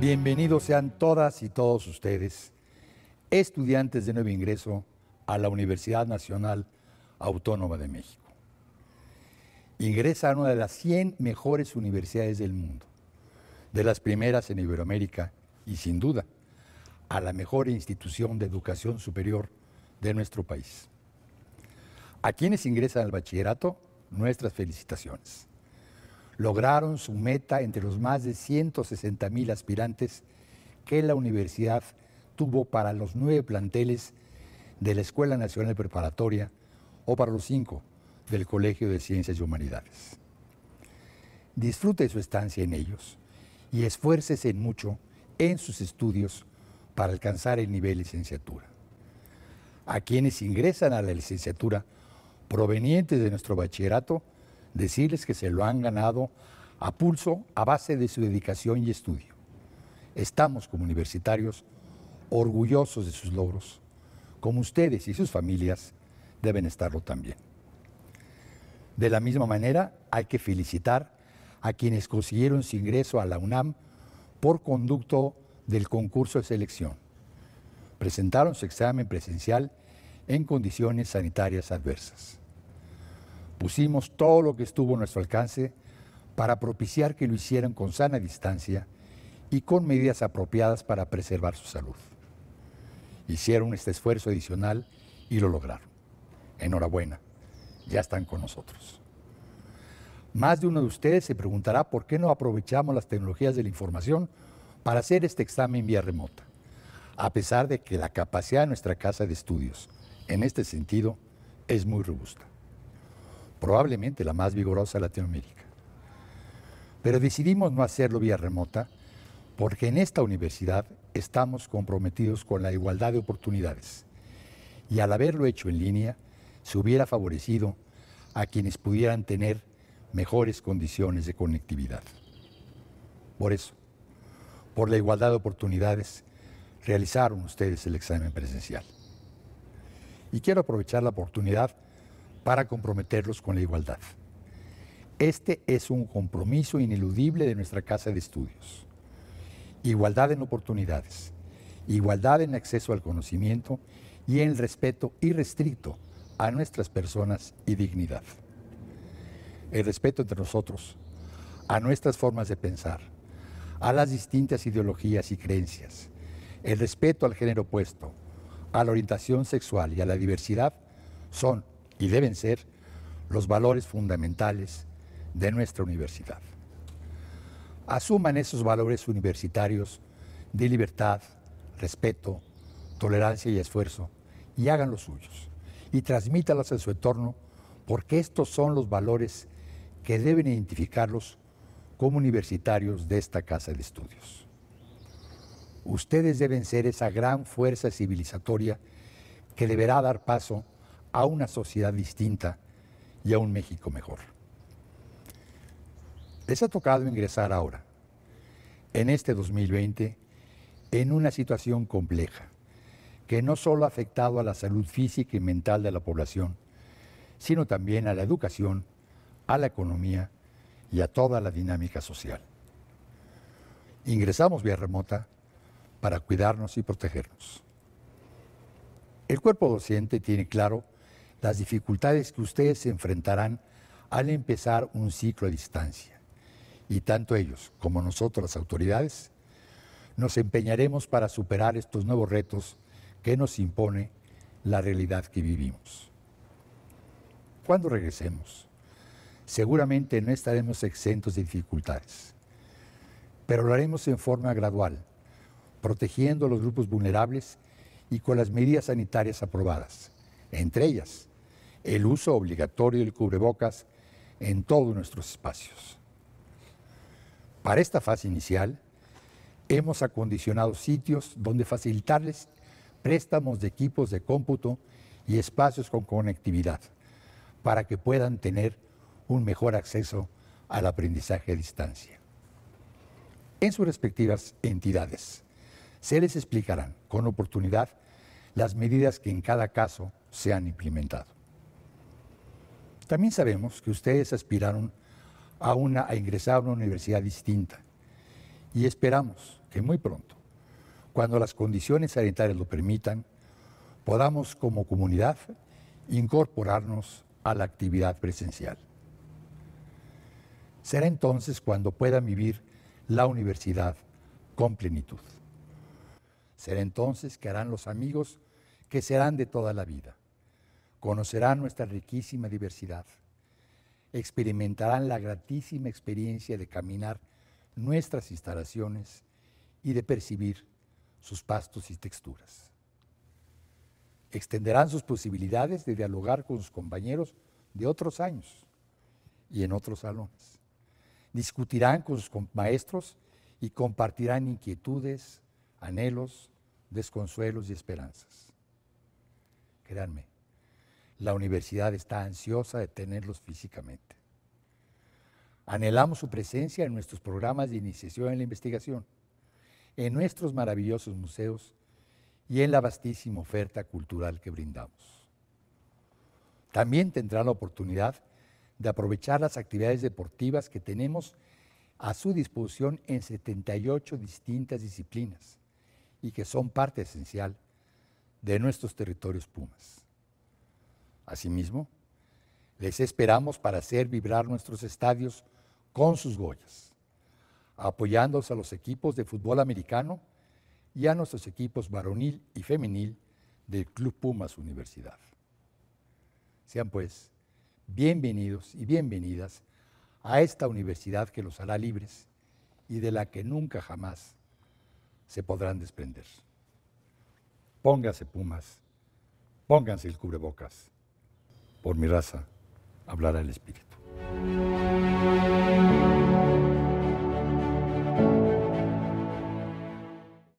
Bienvenidos sean todas y todos ustedes, estudiantes de nuevo ingreso a la Universidad Nacional Autónoma de México. Ingresa a una de las 100 mejores universidades del mundo, de las primeras en Iberoamérica y sin duda a la mejor institución de educación superior de nuestro país. A quienes ingresan al bachillerato, nuestras felicitaciones lograron su meta entre los más de 160 mil aspirantes que la universidad tuvo para los nueve planteles de la Escuela Nacional Preparatoria o para los cinco del Colegio de Ciencias y Humanidades. Disfrute su estancia en ellos y esfuércese mucho en sus estudios para alcanzar el nivel licenciatura. A quienes ingresan a la licenciatura provenientes de nuestro bachillerato, decirles que se lo han ganado a pulso, a base de su dedicación y estudio. Estamos como universitarios orgullosos de sus logros, como ustedes y sus familias deben estarlo también. De la misma manera, hay que felicitar a quienes consiguieron su ingreso a la UNAM por conducto del concurso de selección. Presentaron su examen presencial en condiciones sanitarias adversas. Pusimos todo lo que estuvo a nuestro alcance para propiciar que lo hicieran con sana distancia y con medidas apropiadas para preservar su salud. Hicieron este esfuerzo adicional y lo lograron. Enhorabuena, ya están con nosotros. Más de uno de ustedes se preguntará por qué no aprovechamos las tecnologías de la información para hacer este examen vía remota, a pesar de que la capacidad de nuestra casa de estudios en este sentido es muy robusta probablemente la más vigorosa de Latinoamérica. Pero decidimos no hacerlo vía remota porque en esta universidad estamos comprometidos con la igualdad de oportunidades y al haberlo hecho en línea se hubiera favorecido a quienes pudieran tener mejores condiciones de conectividad. Por eso, por la igualdad de oportunidades, realizaron ustedes el examen presencial. Y quiero aprovechar la oportunidad para comprometerlos con la igualdad. Este es un compromiso ineludible de nuestra Casa de Estudios. Igualdad en oportunidades, igualdad en acceso al conocimiento y en el respeto irrestricto a nuestras personas y dignidad. El respeto entre nosotros, a nuestras formas de pensar, a las distintas ideologías y creencias, el respeto al género opuesto, a la orientación sexual y a la diversidad son y deben ser los valores fundamentales de nuestra universidad. Asuman esos valores universitarios de libertad, respeto, tolerancia y esfuerzo y hagan los suyos y transmítalos a su entorno porque estos son los valores que deben identificarlos como universitarios de esta casa de estudios. Ustedes deben ser esa gran fuerza civilizatoria que deberá dar paso a una sociedad distinta y a un México mejor. Les ha tocado ingresar ahora, en este 2020, en una situación compleja, que no solo ha afectado a la salud física y mental de la población, sino también a la educación, a la economía y a toda la dinámica social. Ingresamos vía remota para cuidarnos y protegernos. El cuerpo docente tiene claro las dificultades que ustedes se enfrentarán al empezar un ciclo a distancia. Y tanto ellos como nosotros, las autoridades, nos empeñaremos para superar estos nuevos retos que nos impone la realidad que vivimos. Cuando regresemos, seguramente no estaremos exentos de dificultades, pero lo haremos en forma gradual, protegiendo a los grupos vulnerables y con las medidas sanitarias aprobadas, entre ellas el uso obligatorio del cubrebocas en todos nuestros espacios. Para esta fase inicial, hemos acondicionado sitios donde facilitarles préstamos de equipos de cómputo y espacios con conectividad para que puedan tener un mejor acceso al aprendizaje a distancia. En sus respectivas entidades se les explicarán con oportunidad las medidas que en cada caso se han implementado. También sabemos que ustedes aspiraron a, ingresar a una universidad distinta y esperamos que muy pronto, cuando las condiciones sanitarias lo permitan, podamos como comunidad incorporarnos a la actividad presencial. Será entonces cuando puedan vivir la universidad con plenitud. Será entonces que harán los amigos que serán de toda la vida conocerán nuestra riquísima diversidad, experimentarán la gratísima experiencia de caminar nuestras instalaciones y de percibir sus pastos y texturas. Extenderán sus posibilidades de dialogar con sus compañeros de otros años y en otros salones. Discutirán con sus maestros y compartirán inquietudes, anhelos, desconsuelos y esperanzas. Créanme, la universidad está ansiosa de tenerlos físicamente. Anhelamos su presencia en nuestros programas de iniciación en la investigación, en nuestros maravillosos museos y en la vastísima oferta cultural que brindamos. También tendrá la oportunidad de aprovechar las actividades deportivas que tenemos a su disposición en 78 distintas disciplinas y que son parte esencial de nuestros territorios Pumas. Asimismo, les esperamos para hacer vibrar nuestros estadios con sus Goyas, apoyándolos a los equipos de fútbol americano y a nuestros equipos varonil y femenil del Club Pumas Universidad. Sean pues bienvenidos y bienvenidas a esta universidad que los hará libres y de la que nunca jamás se podrán desprender. Pónganse Pumas, pónganse el cubrebocas por mi raza, hablará el Espíritu.